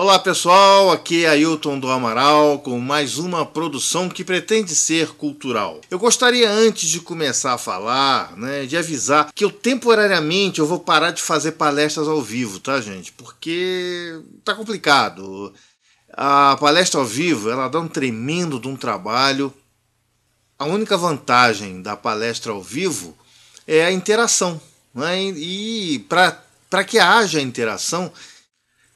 Olá pessoal, aqui é Ailton do Amaral com mais uma produção que pretende ser cultural. Eu gostaria antes de começar a falar, né, de avisar que eu temporariamente eu vou parar de fazer palestras ao vivo, tá gente? Porque tá complicado. A palestra ao vivo, ela dá um tremendo de um trabalho. A única vantagem da palestra ao vivo é a interação, né? E para para que haja interação,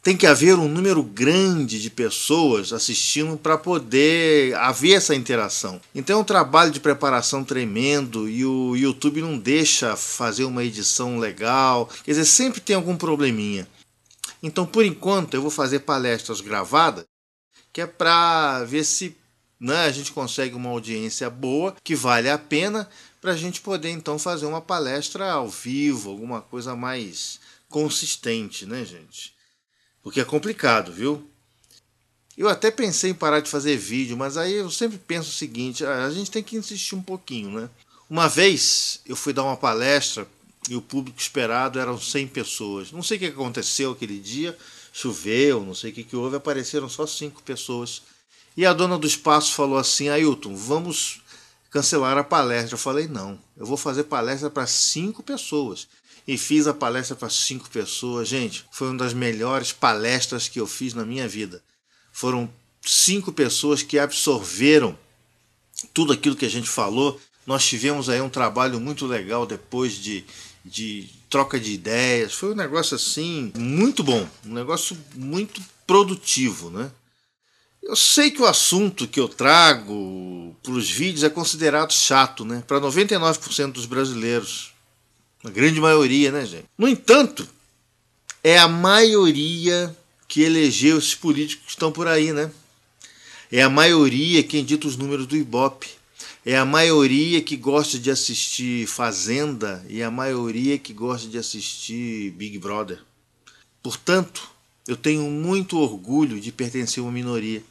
tem que haver um número grande de pessoas assistindo para poder haver essa interação. Então é um trabalho de preparação tremendo e o YouTube não deixa fazer uma edição legal. Quer dizer, sempre tem algum probleminha. Então, por enquanto, eu vou fazer palestras gravadas, que é para ver se né, a gente consegue uma audiência boa, que vale a pena, para a gente poder então fazer uma palestra ao vivo, alguma coisa mais consistente, né, gente? O que é complicado, viu? Eu até pensei em parar de fazer vídeo, mas aí eu sempre penso o seguinte: ah, a gente tem que insistir um pouquinho, né? Uma vez eu fui dar uma palestra e o público esperado eram 100 pessoas. Não sei o que aconteceu aquele dia, choveu, não sei o que, que houve, apareceram só 5 pessoas. E a dona do espaço falou assim: Ailton, vamos cancelar a palestra. Eu falei: não, eu vou fazer palestra para 5 pessoas e fiz a palestra para cinco pessoas. Gente, foi uma das melhores palestras que eu fiz na minha vida. Foram cinco pessoas que absorveram tudo aquilo que a gente falou. Nós tivemos aí um trabalho muito legal depois de, de troca de ideias. Foi um negócio assim muito bom, um negócio muito produtivo, né? Eu sei que o assunto que eu trago para os vídeos é considerado chato, né? Para 99% dos brasileiros. A grande maioria, né, gente? No entanto, é a maioria que elegeu esses políticos que estão por aí, né? É a maioria quem dita os números do Ibope. É a maioria que gosta de assistir Fazenda e a maioria que gosta de assistir Big Brother. Portanto, eu tenho muito orgulho de pertencer a uma minoria.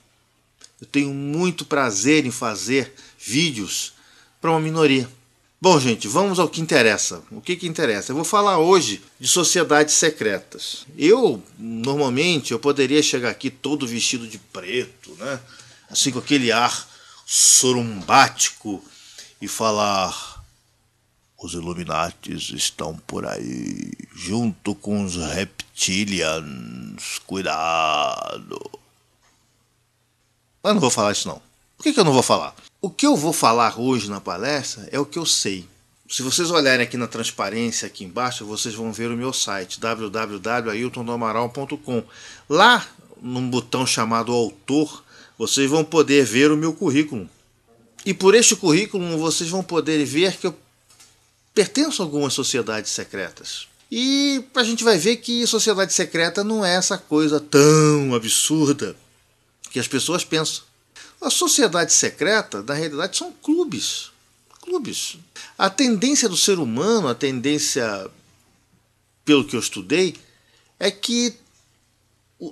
Eu tenho muito prazer em fazer vídeos para uma minoria. Bom, gente, vamos ao que interessa. O que, que interessa? Eu vou falar hoje de sociedades secretas. Eu, normalmente, eu poderia chegar aqui todo vestido de preto, né? Assim com aquele ar sorumbático e falar: Os Illuminates estão por aí, junto com os reptilians. Cuidado. Mas não vou falar isso não. Por que, que eu não vou falar? O que eu vou falar hoje na palestra é o que eu sei. Se vocês olharem aqui na transparência aqui embaixo, vocês vão ver o meu site www.ailtondoamaral.com. Lá, num botão chamado autor, vocês vão poder ver o meu currículo. E por este currículo vocês vão poder ver que eu pertenço a algumas sociedades secretas. E a gente vai ver que sociedade secreta não é essa coisa tão absurda que as pessoas pensam. A sociedade secreta, na realidade, são clubes. Clubes. A tendência do ser humano, a tendência, pelo que eu estudei, é que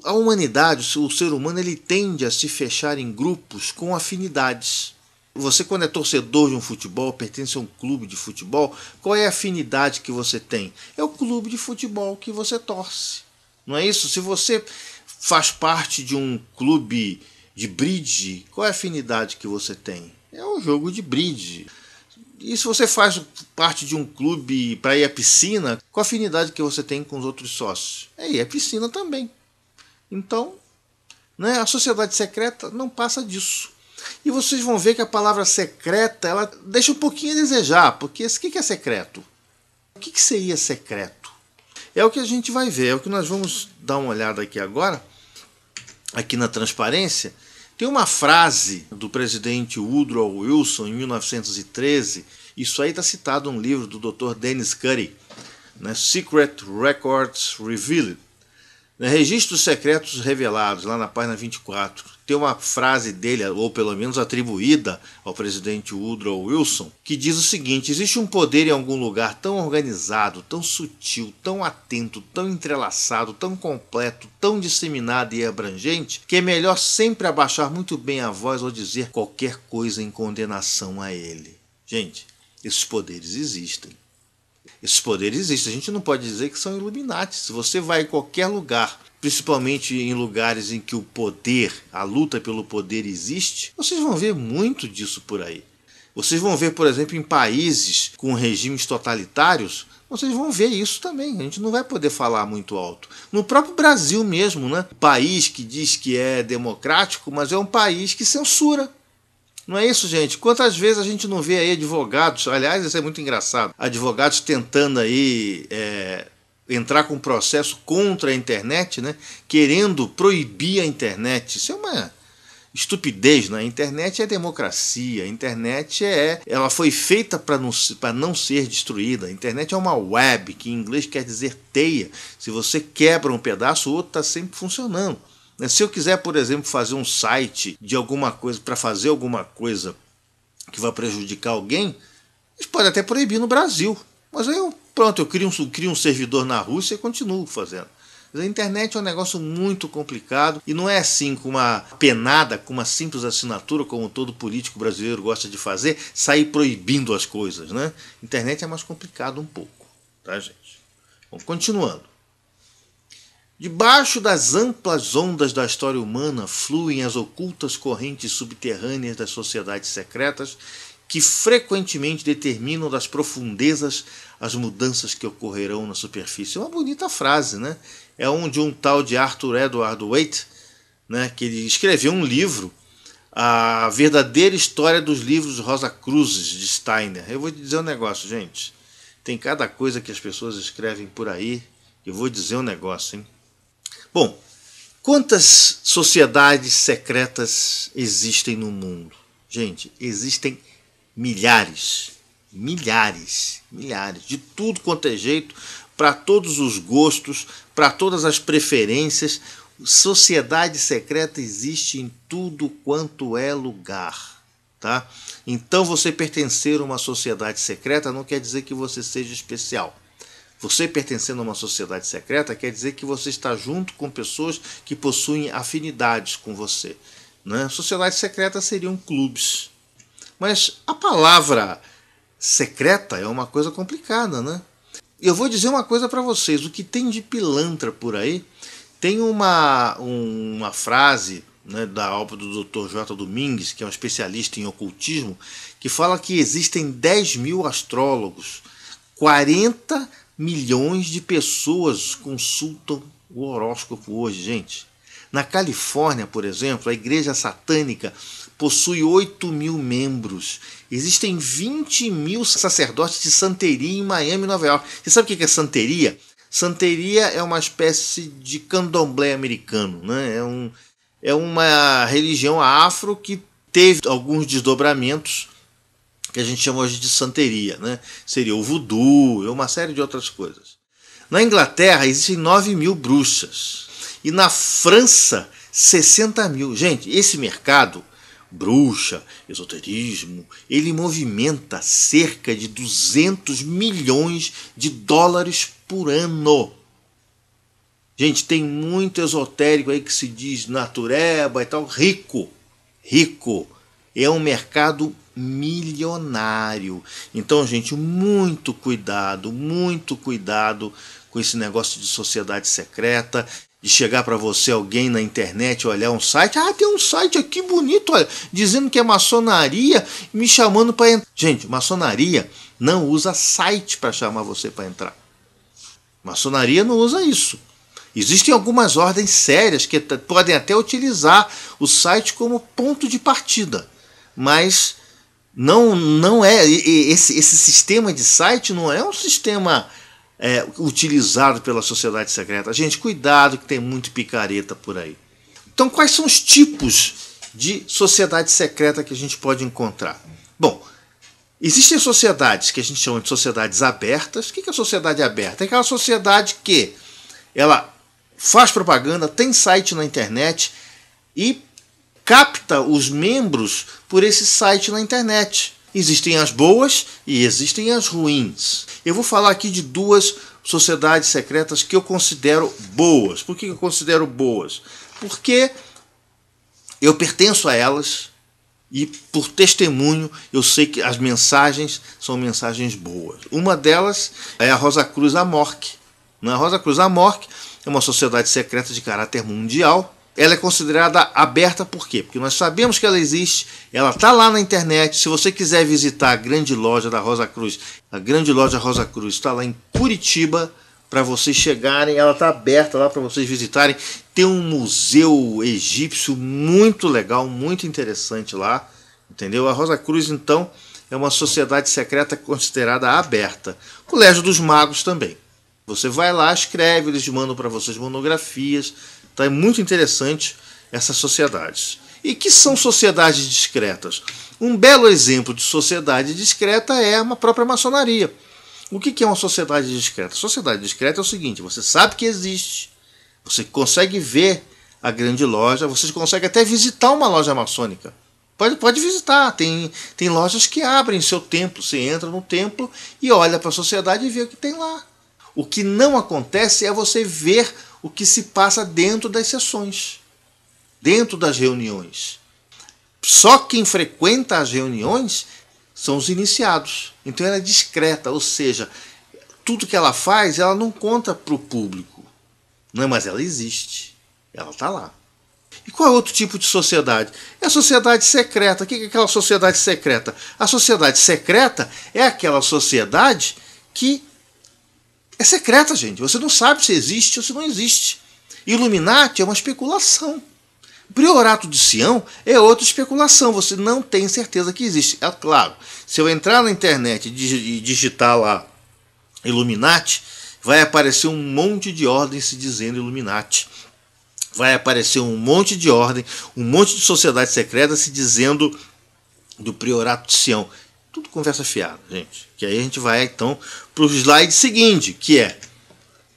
a humanidade, o ser humano, ele tende a se fechar em grupos com afinidades. Você, quando é torcedor de um futebol, pertence a um clube de futebol, qual é a afinidade que você tem? É o clube de futebol que você torce. Não é isso? Se você faz parte de um clube de bridge, qual é a afinidade que você tem? É um jogo de bridge. E se você faz parte de um clube para ir à piscina, qual a afinidade que você tem com os outros sócios? É ir à piscina também. Então, né, a sociedade secreta não passa disso. E vocês vão ver que a palavra secreta ela deixa um pouquinho a desejar, porque o que é secreto? O que seria secreto? É o que a gente vai ver, é o que nós vamos dar uma olhada aqui agora aqui na transparência, tem uma frase do presidente Woodrow Wilson em 1913. Isso aí está citado num livro do Dr. Dennis Curry, né? Secret Records Revealed Registros secretos revelados, lá na página 24, tem uma frase dele, ou pelo menos atribuída ao presidente Woodrow Wilson, que diz o seguinte: existe um poder em algum lugar tão organizado, tão sutil, tão atento, tão entrelaçado, tão completo, tão disseminado e abrangente, que é melhor sempre abaixar muito bem a voz ou dizer qualquer coisa em condenação a ele. Gente, esses poderes existem. Esses poderes existem. A gente não pode dizer que são Illuminati. Se você vai em qualquer lugar, principalmente em lugares em que o poder, a luta pelo poder existe, vocês vão ver muito disso por aí. Vocês vão ver, por exemplo, em países com regimes totalitários, vocês vão ver isso também. A gente não vai poder falar muito alto. No próprio Brasil mesmo, né? País que diz que é democrático, mas é um país que censura não é isso, gente? Quantas vezes a gente não vê aí advogados, aliás, isso é muito engraçado, advogados tentando aí é, entrar com processo contra a internet, né? Querendo proibir a internet. Isso é uma estupidez, né? A internet é democracia, a internet é. Ela foi feita para não, não ser destruída. A internet é uma web, que em inglês quer dizer teia. Se você quebra um pedaço, o outro está sempre funcionando. Né, se eu quiser, por exemplo, fazer um site de alguma coisa para fazer alguma coisa que vai prejudicar alguém, eles podem até proibir no Brasil. Mas aí eu, pronto, eu crio um, crio um servidor na Rússia e continuo fazendo. A internet é um negócio muito complicado e não é assim com uma penada, com uma simples assinatura, como todo político brasileiro gosta de fazer, sair proibindo as coisas, né? Internet é mais complicado um pouco, tá, gente? Bom, continuando. Debaixo das amplas ondas da história humana fluem as ocultas correntes subterrâneas das sociedades secretas que frequentemente determinam das profundezas as mudanças que ocorrerão na superfície. É uma bonita frase, né? É onde um tal de Arthur Edward Waite, né, que ele escreveu um livro, A Verdadeira História dos Livros Rosa Cruzes, de Steiner. Eu vou te dizer um negócio, gente. Tem cada coisa que as pessoas escrevem por aí, eu vou dizer um negócio, hein? Bom, quantas sociedades secretas existem no mundo? Gente, existem milhares, milhares, milhares, de tudo quanto é jeito, para todos os gostos, para todas as preferências. Sociedade secreta existe em tudo quanto é lugar. Tá? Então você pertencer a uma sociedade secreta não quer dizer que você seja especial. Você pertencendo a uma sociedade secreta quer dizer que você está junto com pessoas que possuem afinidades com você. Né? Sociedades secretas seriam clubes. Mas a palavra secreta é uma coisa complicada, né? Eu vou dizer uma coisa para vocês: o que tem de pilantra por aí, tem uma, uma frase né, da obra do Dr. J. Domingues, que é um especialista em ocultismo, que fala que existem 10 mil astrólogos, 40 Milhões de pessoas consultam o horóscopo hoje, gente. Na Califórnia, por exemplo, a Igreja Satânica possui 8 mil membros. Existem 20 mil sacerdotes de santeria em Miami, Nova York. Você sabe o que é santeria? Santeria é uma espécie de candomblé americano, né? É, um, é uma religião afro que teve alguns desdobramentos que a gente chama hoje de santeria, né? Seria o voodoo e uma série de outras coisas. Na Inglaterra existem 9 mil bruxas e na França 60 mil. Gente, esse mercado bruxa, esoterismo, ele movimenta cerca de 200 milhões de dólares por ano. Gente, tem muito esotérico aí que se diz natureba e tal, rico, rico. É um mercado milionário. Então, gente, muito cuidado, muito cuidado com esse negócio de sociedade secreta, de chegar para você alguém na internet, olhar um site, ah, tem um site aqui bonito, olha, dizendo que é maçonaria, me chamando para entrar. Gente, maçonaria não usa site para chamar você para entrar. Maçonaria não usa isso. Existem algumas ordens sérias que podem até utilizar o site como ponto de partida, mas não, não é esse, esse sistema de site não é um sistema é, utilizado pela sociedade secreta. Gente, cuidado que tem muito picareta por aí. Então, quais são os tipos de sociedade secreta que a gente pode encontrar? Bom, existem sociedades que a gente chama de sociedades abertas. O que é sociedade aberta? É aquela sociedade que ela faz propaganda, tem site na internet e capta os membros por esse site na internet. Existem as boas e existem as ruins. Eu vou falar aqui de duas sociedades secretas que eu considero boas. Por que eu considero boas? Porque eu pertenço a elas e por testemunho eu sei que as mensagens são mensagens boas. Uma delas é a Rosa Cruz Amorque. Não é a Rosa Cruz Amorque é uma sociedade secreta de caráter mundial ela é considerada aberta por quê? Porque nós sabemos que ela existe, ela está lá na internet. Se você quiser visitar a grande loja da Rosa Cruz, a grande loja Rosa Cruz está lá em Curitiba para vocês chegarem, ela está aberta lá para vocês visitarem. Tem um museu egípcio muito legal, muito interessante lá, entendeu? A Rosa Cruz então é uma sociedade secreta considerada aberta. Colégio dos Magos também. Você vai lá, escreve, eles mandam para vocês monografias então é muito interessante essas sociedades. E que são sociedades discretas? Um belo exemplo de sociedade discreta é a própria maçonaria. O que é uma sociedade discreta? Sociedade discreta é o seguinte: você sabe que existe, você consegue ver a grande loja, você consegue até visitar uma loja maçônica. Pode, pode visitar, tem, tem lojas que abrem seu templo, você entra no templo e olha para a sociedade e vê o que tem lá. O que não acontece é você ver o que se passa dentro das sessões, dentro das reuniões. Só quem frequenta as reuniões são os iniciados. Então ela é discreta, ou seja, tudo que ela faz, ela não conta para o público. Não é, mas ela existe. Ela está lá. E qual é outro tipo de sociedade? É a sociedade secreta. O que é aquela sociedade secreta? A sociedade secreta é aquela sociedade que é secreta, gente. Você não sabe se existe ou se não existe. Illuminati é uma especulação. Priorato de Sião é outra especulação, você não tem certeza que existe. É claro, se eu entrar na internet e digitar lá Illuminati, vai aparecer um monte de ordem se dizendo Illuminati. Vai aparecer um monte de ordem, um monte de sociedade secreta se dizendo do Priorato de Sião. Tudo conversa fiada, gente. Que aí a gente vai então para o slide seguinte, que é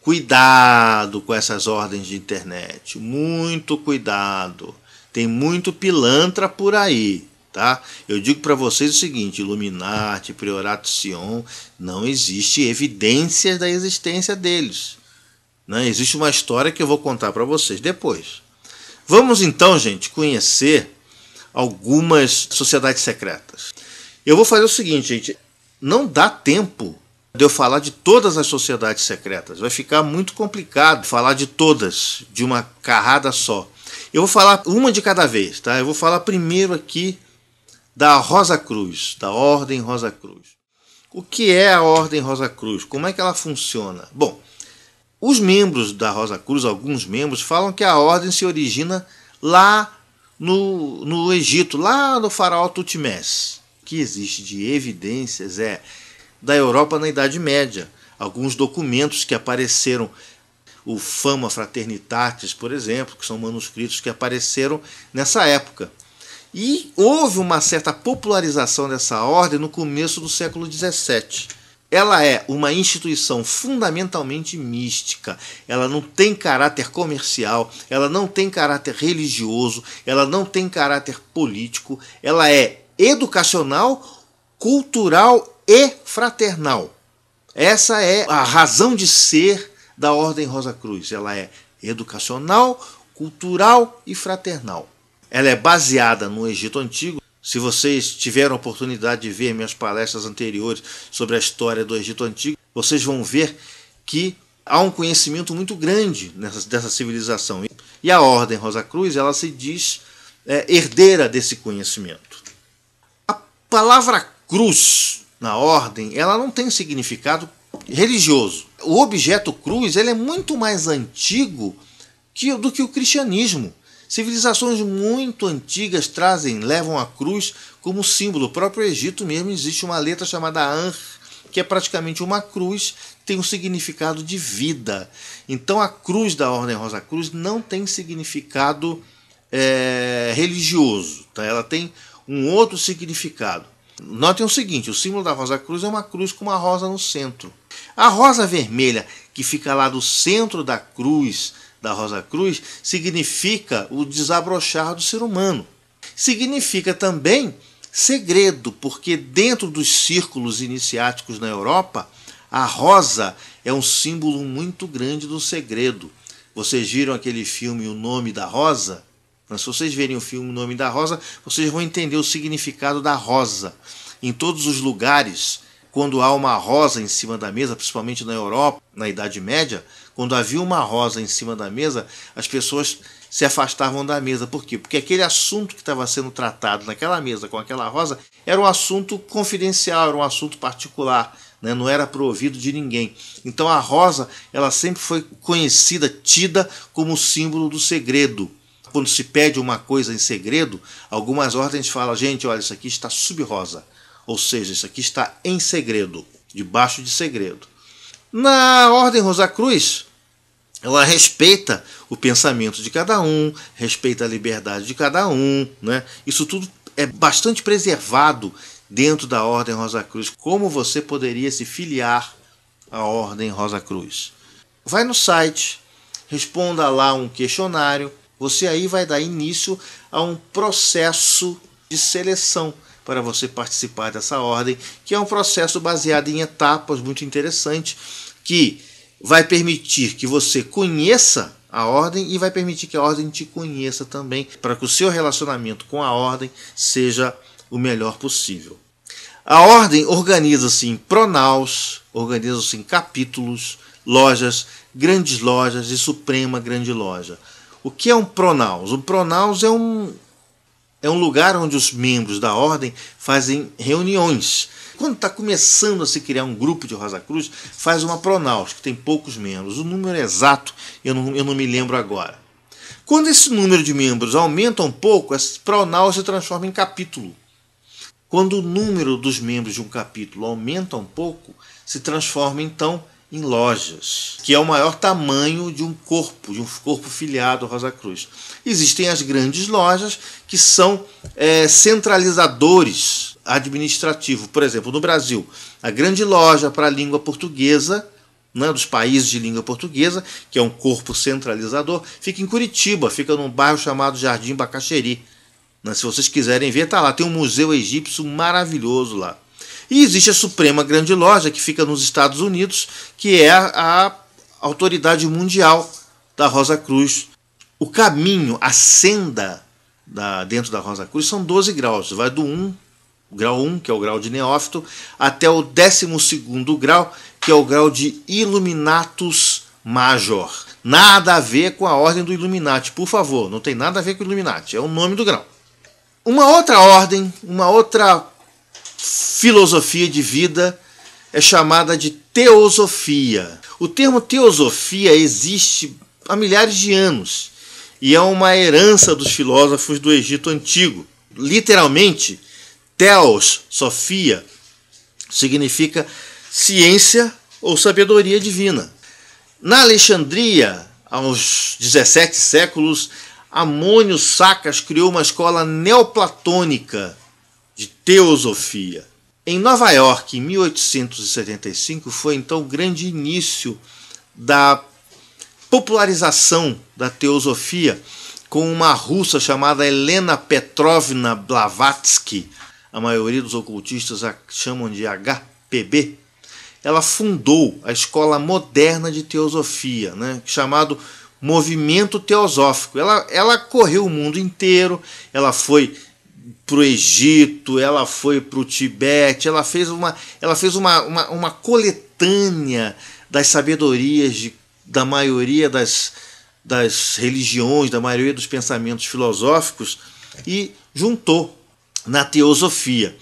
cuidado com essas ordens de internet. Muito cuidado. Tem muito pilantra por aí. Tá? Eu digo para vocês o seguinte: Illuminati, Priorato Sion, não existe evidências da existência deles. Né? Existe uma história que eu vou contar para vocês depois. Vamos então, gente, conhecer algumas sociedades secretas. Eu vou fazer o seguinte, gente. Não dá tempo de eu falar de todas as sociedades secretas. Vai ficar muito complicado falar de todas, de uma carrada só. Eu vou falar uma de cada vez, tá? Eu vou falar primeiro aqui da Rosa Cruz, da Ordem Rosa Cruz. O que é a Ordem Rosa Cruz? Como é que ela funciona? Bom, os membros da Rosa Cruz, alguns membros, falam que a ordem se origina lá no, no Egito, lá no faraó Tutmés que existe de evidências é da Europa na Idade Média. Alguns documentos que apareceram, o Fama Fraternitatis, por exemplo, que são manuscritos que apareceram nessa época. E houve uma certa popularização dessa ordem no começo do século XVII. Ela é uma instituição fundamentalmente mística. Ela não tem caráter comercial, ela não tem caráter religioso, ela não tem caráter político, ela é educacional, cultural e fraternal. Essa é a razão de ser da Ordem Rosa Cruz. Ela é educacional, cultural e fraternal. Ela é baseada no Egito Antigo. Se vocês tiveram a oportunidade de ver minhas palestras anteriores sobre a história do Egito Antigo, vocês vão ver que há um conhecimento muito grande nessa, dessa civilização. E a Ordem Rosa Cruz ela se diz é, herdeira desse conhecimento palavra cruz na ordem, ela não tem significado religioso. O objeto cruz ele é muito mais antigo que, do que o cristianismo. Civilizações muito antigas trazem, levam a cruz como símbolo. O próprio Egito mesmo existe uma letra chamada an que é praticamente uma cruz, tem um significado de vida. Então a cruz da Ordem Rosa Cruz não tem significado é, religioso. Tá? Ela tem um outro significado. Notem o seguinte: o símbolo da Rosa Cruz é uma cruz com uma rosa no centro. A rosa vermelha, que fica lá do centro da cruz, da Rosa Cruz, significa o desabrochar do ser humano. Significa também segredo, porque dentro dos círculos iniciáticos na Europa, a rosa é um símbolo muito grande do segredo. Vocês viram aquele filme O Nome da Rosa? Se vocês verem o filme O Nome da Rosa, vocês vão entender o significado da rosa. Em todos os lugares, quando há uma rosa em cima da mesa, principalmente na Europa, na Idade Média, quando havia uma rosa em cima da mesa, as pessoas se afastavam da mesa. Por quê? Porque aquele assunto que estava sendo tratado naquela mesa com aquela rosa era um assunto confidencial, era um assunto particular, né? não era pro ouvido de ninguém. Então a rosa, ela sempre foi conhecida, tida como símbolo do segredo quando se pede uma coisa em segredo, algumas ordens falam: gente, olha, isso aqui está sub rosa. Ou seja, isso aqui está em segredo, debaixo de segredo. Na Ordem Rosa Cruz, ela respeita o pensamento de cada um, respeita a liberdade de cada um. Né? Isso tudo é bastante preservado dentro da Ordem Rosa Cruz. Como você poderia se filiar à Ordem Rosa Cruz? Vai no site, responda lá um questionário você aí vai dar início a um processo de seleção para você participar dessa ordem, que é um processo baseado em etapas muito interessante, que vai permitir que você conheça a ordem e vai permitir que a ordem te conheça também, para que o seu relacionamento com a ordem seja o melhor possível. A ordem organiza-se em pronaus, organiza-se em capítulos, lojas, grandes lojas e suprema grande loja. O que é um pronaus? Um pronaus é um, é um lugar onde os membros da ordem fazem reuniões. Quando está começando a se criar um grupo de Rosa Cruz, faz uma pronaus, que tem poucos membros. O número é exato eu não, eu não me lembro agora. Quando esse número de membros aumenta um pouco, essa pronaus se transforma em capítulo. Quando o número dos membros de um capítulo aumenta um pouco, se transforma então em lojas, que é o maior tamanho de um corpo, de um corpo filiado à Rosa Cruz. Existem as grandes lojas que são é, centralizadores administrativos. Por exemplo, no Brasil, a grande loja para a língua portuguesa, né, dos países de língua portuguesa, que é um corpo centralizador, fica em Curitiba, fica num bairro chamado Jardim Bacaxeri. Né, se vocês quiserem ver, tá lá. Tem um museu egípcio maravilhoso lá. E existe a Suprema Grande Loja, que fica nos Estados Unidos, que é a, autoridade mundial da Rosa Cruz. O caminho, a senda da, dentro da Rosa Cruz são 12 graus, vai do 1, grau 1, que é o grau de neófito, até o 12 grau, que é o grau de Illuminatus Major. Nada a ver com a ordem do Illuminati, por favor, não tem nada a ver com o Illuminati, é o nome do grau. Uma outra ordem, uma outra filosofia de vida é chamada de teosofia. O termo teosofia existe há milhares de anos e é uma herança dos filósofos do Egito Antigo. Literalmente, teos, sofia, significa ciência ou sabedoria divina. Na Alexandria, aos 17 séculos, Amônio Sacas criou uma escola neoplatônica de teosofia. Em Nova York, em 1875, foi então o grande início da popularização da teosofia com uma russa chamada Helena Petrovna Blavatsky, a maioria dos ocultistas a chamam de HPB. Ela fundou a escola moderna de teosofia, né, chamado Movimento Teosófico. Ela, ela correu o mundo inteiro, ela foi para o Egito, ela foi para o Tibete, ela fez uma, ela fez uma, uma, uma coletânea das sabedorias de, da maioria das, das religiões, da maioria dos pensamentos filosóficos e juntou na teosofia.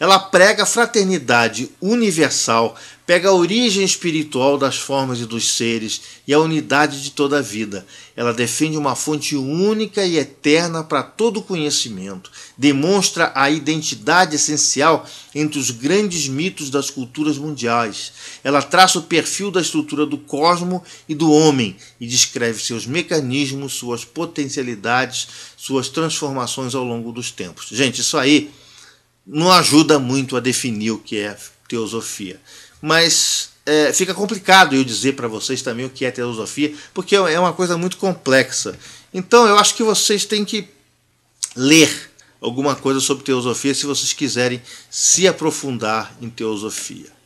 Ela prega a fraternidade universal, pega a origem espiritual das formas e dos seres e a unidade de toda a vida. Ela defende uma fonte única e eterna para todo conhecimento, demonstra a identidade essencial entre os grandes mitos das culturas mundiais. Ela traça o perfil da estrutura do cosmo e do homem e descreve seus mecanismos, suas potencialidades, suas transformações ao longo dos tempos. Gente, isso aí não ajuda muito a definir o que é teosofia. Mas é, fica complicado eu dizer para vocês também o que é teosofia, porque é uma coisa muito complexa. Então eu acho que vocês têm que ler alguma coisa sobre teosofia se vocês quiserem se aprofundar em teosofia.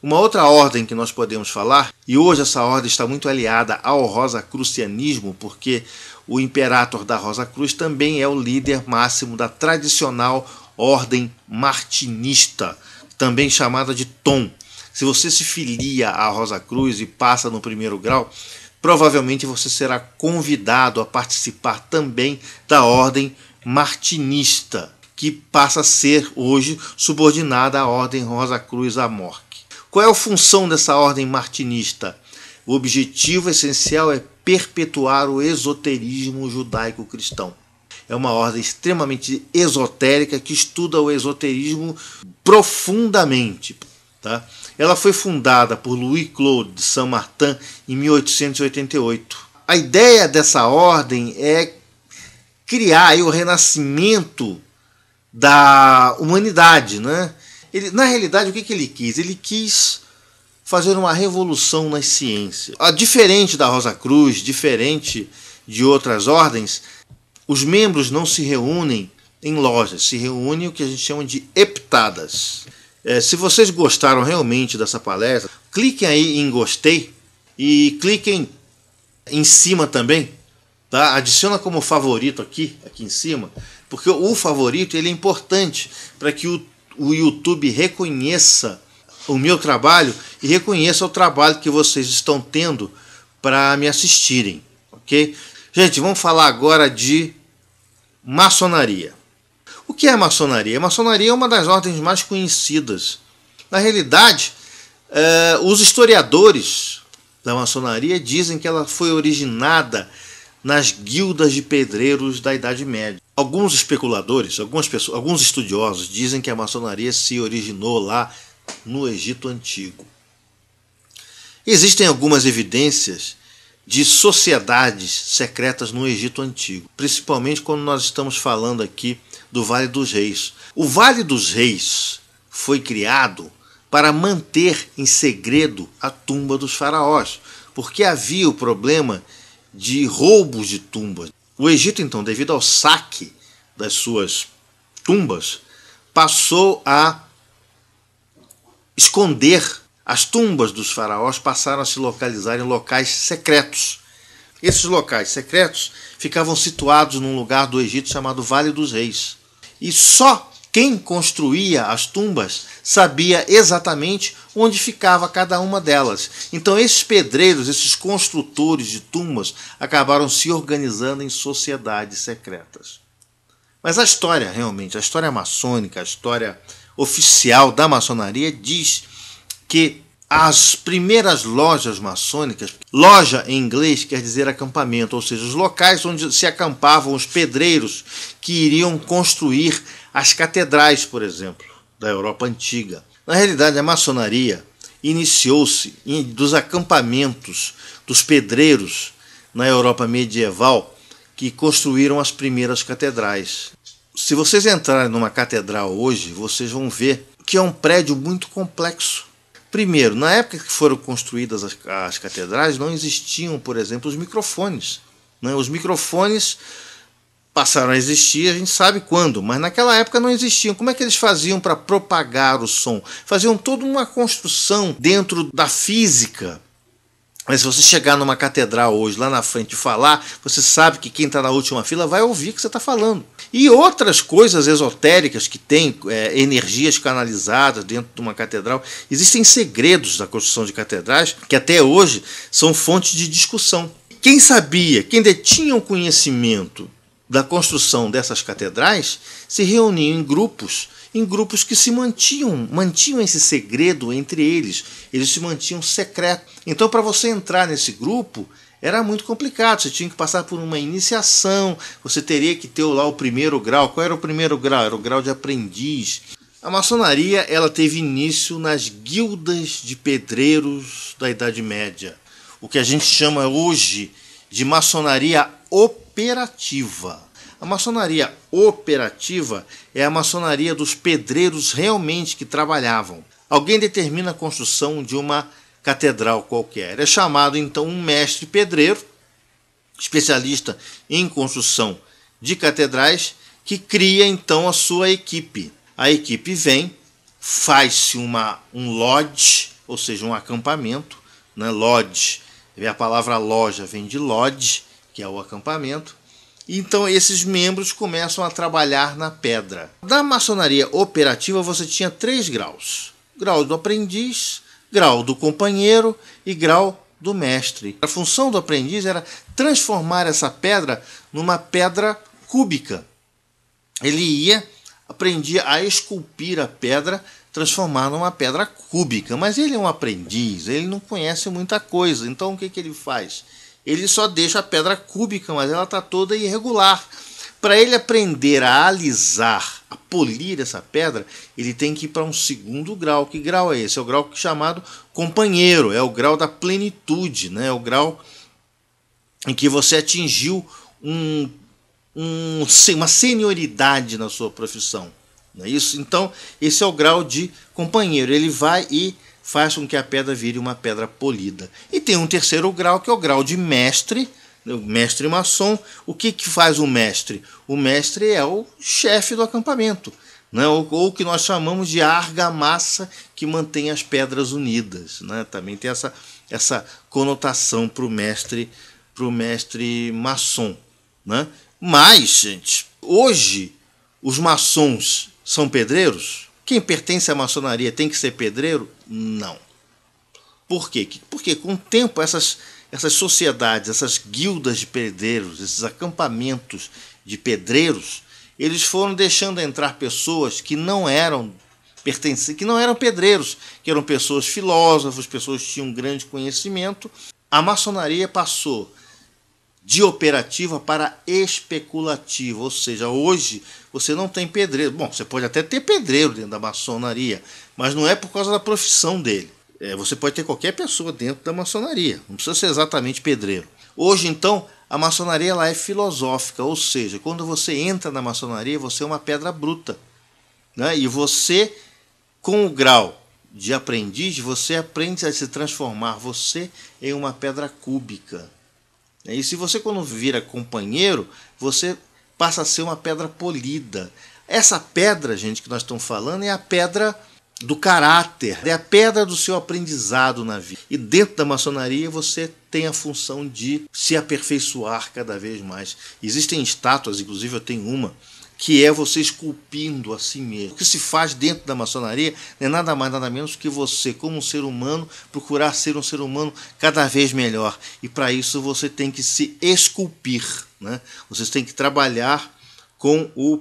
Uma outra ordem que nós podemos falar, e hoje essa ordem está muito aliada ao rosacrucianismo, porque o imperator da Rosa Cruz também é o líder máximo da tradicional ordem martinista, também chamada de Tom. Se você se filia à Rosa Cruz e passa no primeiro grau, provavelmente você será convidado a participar também da ordem martinista, que passa a ser hoje subordinada à ordem Rosa Cruz Amorc. Qual é a função dessa ordem martinista? O objetivo essencial é perpetuar o esoterismo judaico-cristão é uma ordem extremamente esotérica que estuda o esoterismo profundamente. Tá? Ela foi fundada por Louis Claude de Saint-Martin em 1888. A ideia dessa ordem é criar o renascimento da humanidade, né? Ele, na realidade, o que, que ele quis? Ele quis fazer uma revolução nas ciências. Diferente da Rosa Cruz, diferente de outras ordens, os membros não se reúnem em lojas, se reúnem o que a gente chama de heptadas. É, se vocês gostaram realmente dessa palestra, cliquem aí em gostei e cliquem em cima também, tá? Adiciona como favorito aqui, aqui em cima, porque o favorito ele é importante para que o, o YouTube reconheça o meu trabalho e reconheça o trabalho que vocês estão tendo para me assistirem, ok? Gente, vamos falar agora de maçonaria. O que é maçonaria? A maçonaria é uma das ordens mais conhecidas. Na realidade, eh, os historiadores da maçonaria dizem que ela foi originada nas guildas de pedreiros da Idade Média. Alguns especuladores, algumas pessoas, alguns estudiosos dizem que a maçonaria se originou lá no Egito Antigo. Existem algumas evidências de sociedades secretas no Egito Antigo, principalmente quando nós estamos falando aqui do Vale dos Reis. O Vale dos Reis foi criado para manter em segredo a tumba dos faraós, porque havia o problema de roubos de tumbas. O Egito, então, devido ao saque das suas tumbas, passou a esconder as tumbas dos faraós passaram a se localizar em locais secretos. Esses locais secretos ficavam situados num lugar do Egito chamado Vale dos Reis. E só quem construía as tumbas sabia exatamente onde ficava cada uma delas. Então, esses pedreiros, esses construtores de tumbas, acabaram se organizando em sociedades secretas. Mas a história, realmente, a história maçônica, a história oficial da maçonaria diz que as primeiras lojas maçônicas, loja em inglês quer dizer acampamento, ou seja, os locais onde se acampavam os pedreiros que iriam construir as catedrais, por exemplo, da Europa antiga. Na realidade, a maçonaria iniciou-se dos acampamentos dos pedreiros na Europa medieval que construíram as primeiras catedrais. Se vocês entrarem numa catedral hoje, vocês vão ver que é um prédio muito complexo Primeiro, na época que foram construídas as, as catedrais, não existiam, por exemplo, os microfones. Né? Os microfones passaram a existir, a gente sabe quando, mas naquela época não existiam. Como é que eles faziam para propagar o som? Faziam toda uma construção dentro da física. Mas se você chegar numa catedral hoje, lá na frente e falar, você sabe que quem está na última fila vai ouvir o que você está falando e outras coisas esotéricas que têm é, energias canalizadas dentro de uma catedral. Existem segredos da construção de catedrais que até hoje são fonte de discussão. Quem sabia, quem detinha o conhecimento da construção dessas catedrais, se reuniam em grupos, em grupos que se mantinham, mantinham esse segredo entre eles, eles se mantinham secreto. Então, para você entrar nesse grupo, era muito complicado. Você tinha que passar por uma iniciação, você teria que ter lá o primeiro grau. Qual era o primeiro grau? Era o grau de aprendiz. A maçonaria ela teve início nas guildas de pedreiros da Idade Média, o que a gente chama hoje de maçonaria operativa. A maçonaria operativa é a maçonaria dos pedreiros realmente que trabalhavam. Alguém determina a construção de uma catedral qualquer. É chamado então um mestre pedreiro, especialista em construção de catedrais, que cria então a sua equipe. A equipe vem, faz-se uma um lodge, ou seja, um acampamento, né? Lodge. A palavra loja vem de lodge, que é o acampamento. Então esses membros começam a trabalhar na pedra. Da maçonaria operativa você tinha três graus: grau do aprendiz, grau do companheiro e grau do mestre. A função do aprendiz era transformar essa pedra numa pedra cúbica. Ele ia, aprendia a esculpir a pedra, transformar numa pedra cúbica. Mas ele é um aprendiz, ele não conhece muita coisa. Então o que, que ele faz? Ele só deixa a pedra cúbica, mas ela está toda irregular para ele aprender a alisar, a polir essa pedra, ele tem que ir para um segundo grau. Que grau é esse? É o grau é chamado companheiro, é o grau da plenitude, né? é o grau em que você atingiu um, um, uma senioridade na sua profissão. Não é isso? Então, esse é o grau de companheiro. Ele vai e faz com que a pedra vire uma pedra polida. E tem um terceiro grau, que é o grau de mestre, o mestre maçom, o que, que faz o mestre? O mestre é o chefe do acampamento, né? ou, ou que nós chamamos de argamassa que mantém as pedras unidas. Né? Também tem essa, essa conotação para o mestre, pro mestre maçom. Né? Mas, gente, hoje os maçons são pedreiros? Quem pertence à maçonaria tem que ser pedreiro? Não. Por quê? Porque com o tempo essas essas sociedades, essas guildas de pedreiros, esses acampamentos de pedreiros, eles foram deixando entrar pessoas que não eram pertencentes, que não eram pedreiros, que eram pessoas filósofos, pessoas que tinham grande conhecimento. A maçonaria passou de operativa para especulativa, ou seja, hoje você não tem pedreiro. Bom, você pode até ter pedreiro dentro da maçonaria, mas não é por causa da profissão dele. É, você pode ter qualquer pessoa dentro da maçonaria, não precisa ser exatamente pedreiro. Hoje, então, a maçonaria lá é filosófica, ou seja, quando você entra na maçonaria, você é uma pedra bruta. Né? E você, com o grau de aprendiz, você aprende a se transformar você em uma pedra cúbica. É, e se você, quando vira companheiro, você passa a ser uma pedra polida. Essa pedra, gente, que nós estamos falando, é a pedra do caráter, é a pedra do seu aprendizado na vida. E dentro da maçonaria você tem a função de se aperfeiçoar cada vez mais. Existem estátuas, inclusive eu tenho uma, que é você esculpindo a si mesmo. O que se faz dentro da maçonaria é nada mais, nada menos que você, como um ser humano, procurar ser um ser humano cada vez melhor. E para isso você tem que se esculpir. Né? Você tem que trabalhar com o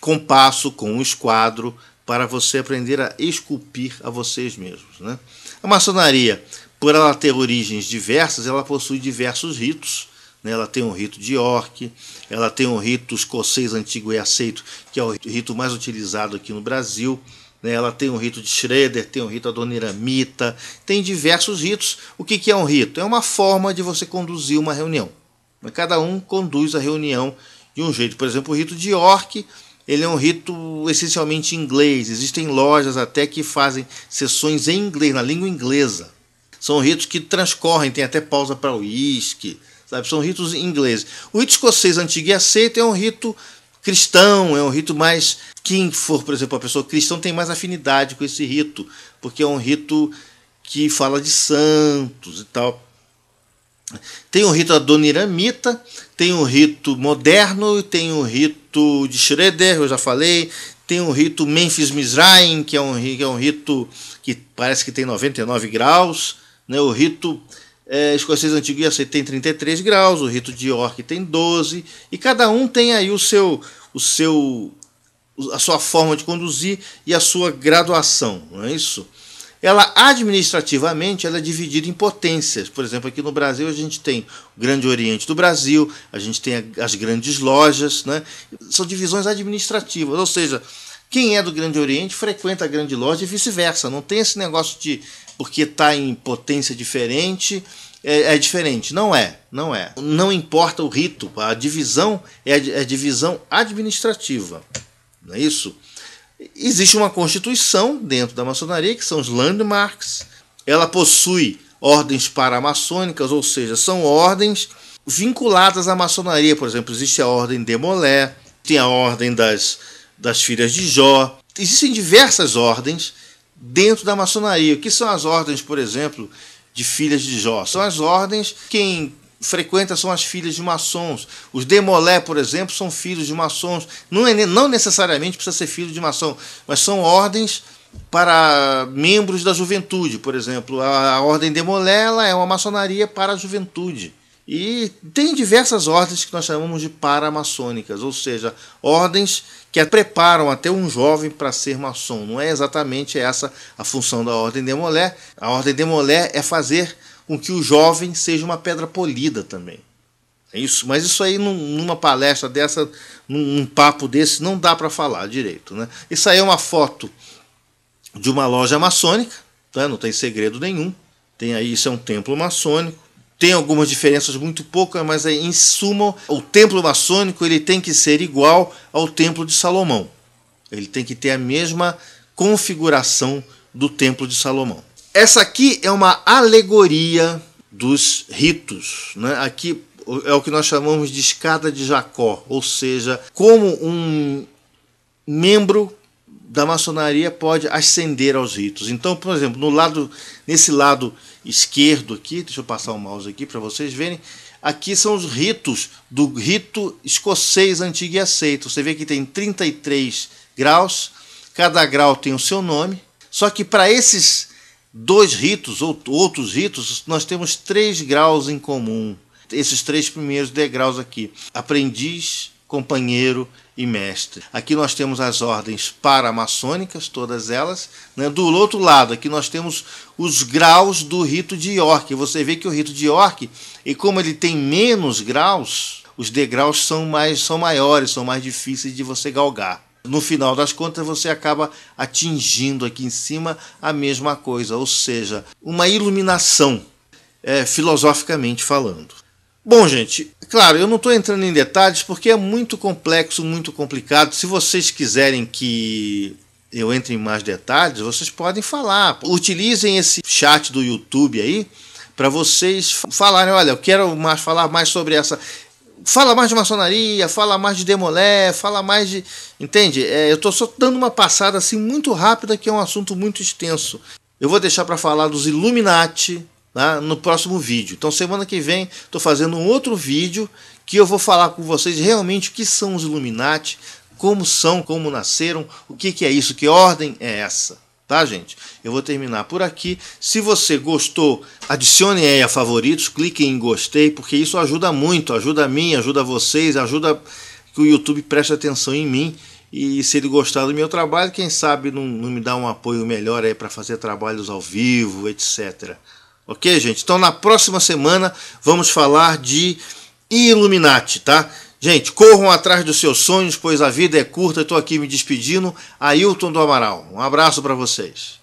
compasso, com o esquadro, para você aprender a esculpir a vocês mesmos. Né? A maçonaria, por ela ter origens diversas, ela possui diversos ritos. Né? Ela tem um rito de York, ela tem um rito escocês antigo e aceito, que é o rito mais utilizado aqui no Brasil. Né? Ela tem um rito de Schroeder, tem um rito adoniramita, tem diversos ritos. O que, que é um rito? É uma forma de você conduzir uma reunião. Né? Cada um conduz a reunião de um jeito. Por exemplo, o rito de York ele é um rito essencialmente inglês. Existem lojas até que fazem sessões em inglês, na língua inglesa. São ritos que transcorrem, tem até pausa para uísque, sabe? São ritos ingleses. O rito escocês antigo e aceito é um rito cristão, é um rito mais. Quem for, por exemplo, a pessoa cristã tem mais afinidade com esse rito, porque é um rito que fala de santos e tal. Tem o rito adoniramita, tem o rito moderno, tem o rito de Schroeder, eu já falei, tem o rito Memphis Mizraim, que é um, que é um rito que parece que tem 99 graus, né? o rito é, escocês antigo e aceito tem 33 graus, o rito de York tem 12, e cada um tem aí o seu, o seu a sua forma de conduzir e a sua graduação, não é isso? Ela administrativamente ela é dividida em potências. Por exemplo, aqui no Brasil a gente tem o Grande Oriente do Brasil, a gente tem as grandes lojas, né? São divisões administrativas, ou seja, quem é do Grande Oriente frequenta a grande loja e vice-versa. Não tem esse negócio de porque está em potência diferente é, é, diferente. Não é, não é. Não importa o rito, a divisão é, é divisão administrativa. Não é isso? Existe uma constituição dentro da maçonaria, que são os landmarks. Ela possui ordens paramaçônicas, ou seja, são ordens vinculadas à maçonaria. Por exemplo, existe a Ordem de Molé, tem a Ordem das, das Filhas de Jó. Existem diversas ordens dentro da maçonaria. O que são as ordens, por exemplo, de Filhas de Jó? São as ordens quem frequenta são as filhas de maçons. Os demolé, por exemplo, são filhos de maçons. Não, é, não necessariamente precisa ser filho de maçom, mas são ordens para membros da juventude, por exemplo. A, a ordem demolé é uma maçonaria para a juventude. E tem diversas ordens que nós chamamos de paramaçônicas, ou seja, ordens que preparam até um jovem para ser maçom. Não é exatamente essa a função da Ordem Demolé. A Ordem Demolé é fazer com que o jovem seja uma pedra polida também. É isso, mas isso aí numa palestra dessa, num papo desse, não dá para falar direito. Né? Isso aí é uma foto de uma loja maçônica, tá? não tem segredo nenhum. Tem aí, isso é um templo maçônico. Tem algumas diferenças muito poucas, mas aí, em suma, o templo maçônico ele tem que ser igual ao templo de Salomão. Ele tem que ter a mesma configuração do templo de Salomão. Essa aqui é uma alegoria dos ritos. Né? Aqui é o que nós chamamos de escada de Jacó, ou seja, como um membro da maçonaria pode ascender aos ritos. Então, por exemplo, no lado, nesse lado esquerdo aqui, deixa eu passar o mouse aqui para vocês verem, aqui são os ritos do rito escocês antigo e aceito. Você vê que tem 33 graus, cada grau tem o seu nome. Só que para esses dois ritos ou outros ritos, nós temos três graus em comum. Esses três primeiros degraus aqui: aprendiz, companheiro e mestre. Aqui nós temos as ordens paramaçônicas, todas elas. Né? Do outro lado, aqui nós temos os graus do rito de York. Você vê que o rito de York, e como ele tem menos graus, os degraus são mais são maiores, são mais difíceis de você galgar no final das contas você acaba atingindo aqui em cima a mesma coisa, ou seja, uma iluminação é, filosoficamente falando. Bom, gente, claro, eu não estou entrando em detalhes porque é muito complexo, muito complicado. Se vocês quiserem que eu entre em mais detalhes, vocês podem falar. Utilizem esse chat do YouTube aí para vocês falarem, olha, eu quero mais falar mais sobre essa fala mais de maçonaria, fala mais de demolé, fala mais de. Entende? É, eu estou só dando uma passada assim muito rápida, que é um assunto muito extenso. Eu vou deixar para falar dos Illuminati tá? no próximo vídeo. Então, semana que vem, estou fazendo um outro vídeo que eu vou falar com vocês realmente o que são os Illuminati, como são, como nasceram, o que, que é isso, que ordem é essa tá, gente? Eu vou terminar por aqui. Se você gostou, adicione aí a favoritos, clique em gostei, porque isso ajuda muito, ajuda a mim, ajuda vocês, ajuda que o YouTube preste atenção em mim. E se ele gostar do meu trabalho, quem sabe não, não me dá um apoio melhor aí para fazer trabalhos ao vivo, etc. Ok, gente? Então na próxima semana vamos falar de Illuminati, tá? Gente, corram atrás dos seus sonhos, pois a vida é curta. Estou aqui me despedindo. Ailton do Amaral. Um abraço para vocês.